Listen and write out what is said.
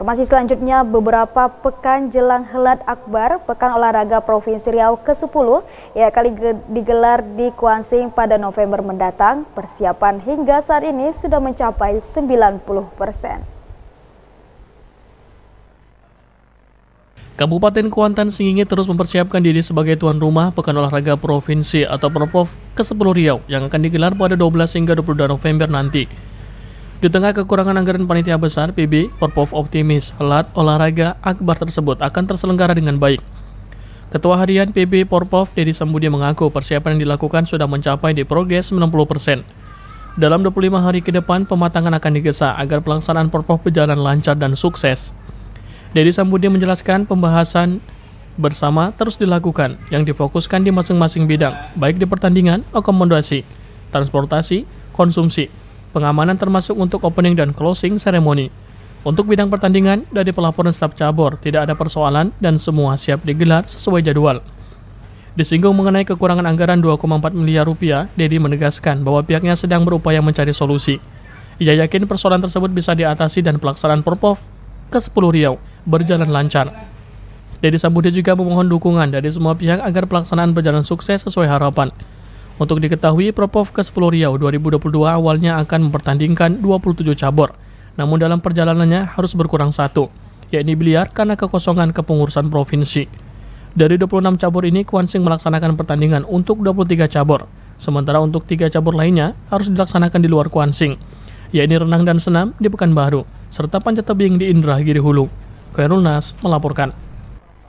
Informasi selanjutnya, beberapa pekan jelang Helat Akbar, Pekan Olahraga Provinsi Riau ke-10, ya kali digelar di Kuansing pada November mendatang, persiapan hingga saat ini sudah mencapai 90 persen. Kabupaten Kuantan Singingi terus mempersiapkan diri sebagai tuan rumah Pekan Olahraga Provinsi atau Proprov ke-10 Riau yang akan digelar pada 12 hingga 22 November nanti. Di tengah kekurangan anggaran panitia besar, PB Porpov optimis pelat olahraga akbar tersebut akan terselenggara dengan baik. Ketua Harian PB Porpov, Dedi Sambudi mengaku persiapan yang dilakukan sudah mencapai di progres 90%. Dalam 25 hari ke depan, pematangan akan digesa agar pelaksanaan Porpov berjalan lancar dan sukses. Dedi Sambudi menjelaskan pembahasan bersama terus dilakukan yang difokuskan di masing-masing bidang, baik di pertandingan, akomodasi, transportasi, konsumsi, pengamanan termasuk untuk opening dan closing ceremony. Untuk bidang pertandingan, dari pelaporan staf cabur tidak ada persoalan dan semua siap digelar sesuai jadwal. Disinggung mengenai kekurangan anggaran 2,4 miliar rupiah, Dedi menegaskan bahwa pihaknya sedang berupaya mencari solusi. Ia yakin persoalan tersebut bisa diatasi dan pelaksanaan Porpov ke-10 Riau berjalan lancar. Dedi Sabudi juga memohon dukungan dari semua pihak agar pelaksanaan berjalan sukses sesuai harapan. Untuk diketahui, Propov ke-10 Riau 2022 awalnya akan mempertandingkan 27 cabur, namun dalam perjalanannya harus berkurang satu, yakni biliar karena kekosongan kepengurusan provinsi. Dari 26 cabur ini, Sing melaksanakan pertandingan untuk 23 cabur, sementara untuk tiga cabur lainnya harus dilaksanakan di luar Sing, yakni renang dan senam di Pekanbaru, serta panjat tebing di Indra Indragiri Hulu. Kairul Nas melaporkan.